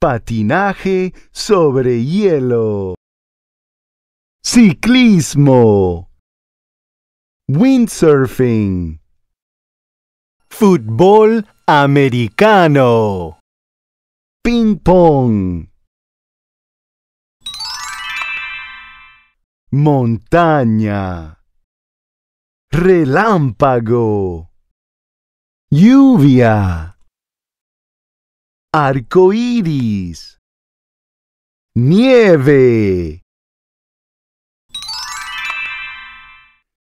patinaje sobre hielo, ciclismo, windsurfing, fútbol americano, ping pong, montaña, relámpago, lluvia. Arcoíris. Nieve.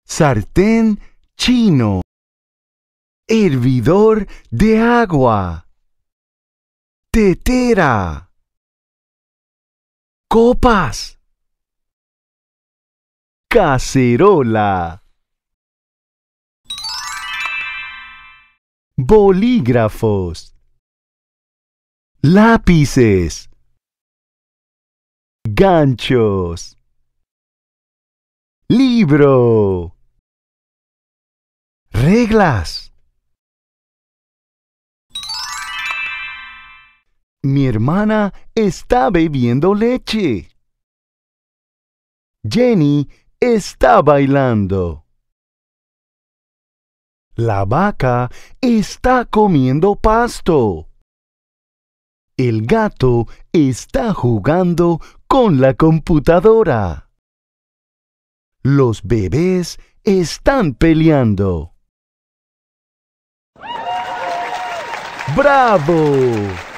Sartén chino. Hervidor de agua. Tetera. Copas. Cacerola. Bolígrafos lápices, ganchos, libro, reglas. Mi hermana está bebiendo leche. Jenny está bailando. La vaca está comiendo pasto. El gato está jugando con la computadora. Los bebés están peleando. ¡Bravo!